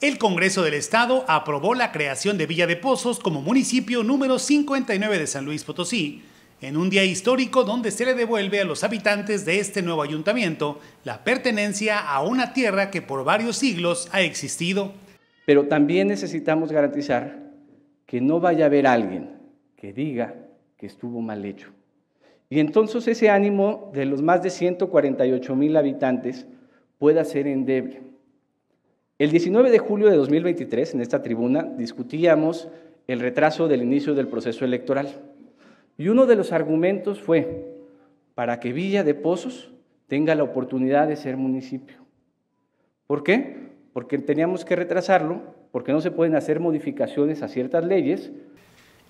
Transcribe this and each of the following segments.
El Congreso del Estado aprobó la creación de Villa de Pozos como municipio número 59 de San Luis Potosí, en un día histórico donde se le devuelve a los habitantes de este nuevo ayuntamiento la pertenencia a una tierra que por varios siglos ha existido. Pero también necesitamos garantizar que no vaya a haber alguien que diga que estuvo mal hecho. Y entonces ese ánimo de los más de 148 mil habitantes pueda ser endeble. El 19 de julio de 2023, en esta tribuna, discutíamos el retraso del inicio del proceso electoral. Y uno de los argumentos fue para que Villa de Pozos tenga la oportunidad de ser municipio. ¿Por qué? Porque teníamos que retrasarlo, porque no se pueden hacer modificaciones a ciertas leyes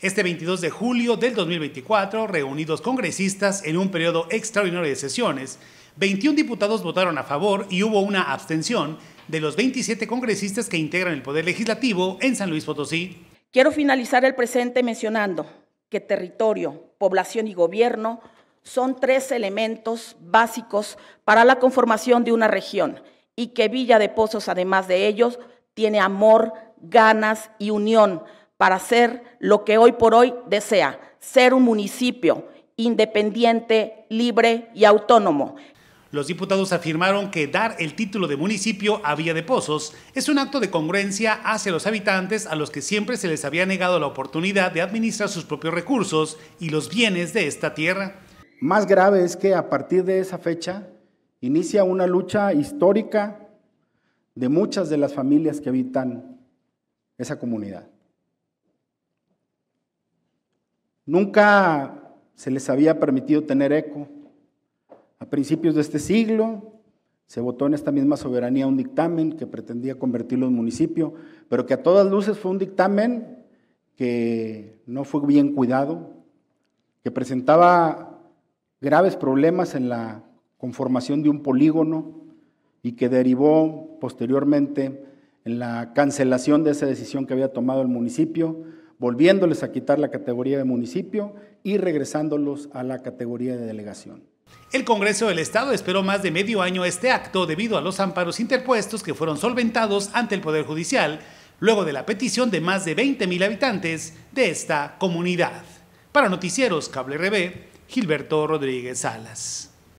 este 22 de julio del 2024, reunidos congresistas en un periodo extraordinario de sesiones, 21 diputados votaron a favor y hubo una abstención de los 27 congresistas que integran el Poder Legislativo en San Luis Potosí. Quiero finalizar el presente mencionando que territorio, población y gobierno son tres elementos básicos para la conformación de una región y que Villa de Pozos, además de ellos, tiene amor, ganas y unión para ser lo que hoy por hoy desea, ser un municipio independiente, libre y autónomo. Los diputados afirmaron que dar el título de municipio a Villa de Pozos es un acto de congruencia hacia los habitantes a los que siempre se les había negado la oportunidad de administrar sus propios recursos y los bienes de esta tierra. Más grave es que a partir de esa fecha inicia una lucha histórica de muchas de las familias que habitan esa comunidad. Nunca se les había permitido tener eco. A principios de este siglo se votó en esta misma soberanía un dictamen que pretendía convertirlo en municipio, pero que a todas luces fue un dictamen que no fue bien cuidado, que presentaba graves problemas en la conformación de un polígono y que derivó posteriormente en la cancelación de esa decisión que había tomado el municipio volviéndoles a quitar la categoría de municipio y regresándolos a la categoría de delegación. El Congreso del Estado esperó más de medio año este acto debido a los amparos interpuestos que fueron solventados ante el Poder Judicial, luego de la petición de más de 20.000 habitantes de esta comunidad. Para Noticieros Cable RB, Gilberto Rodríguez Salas.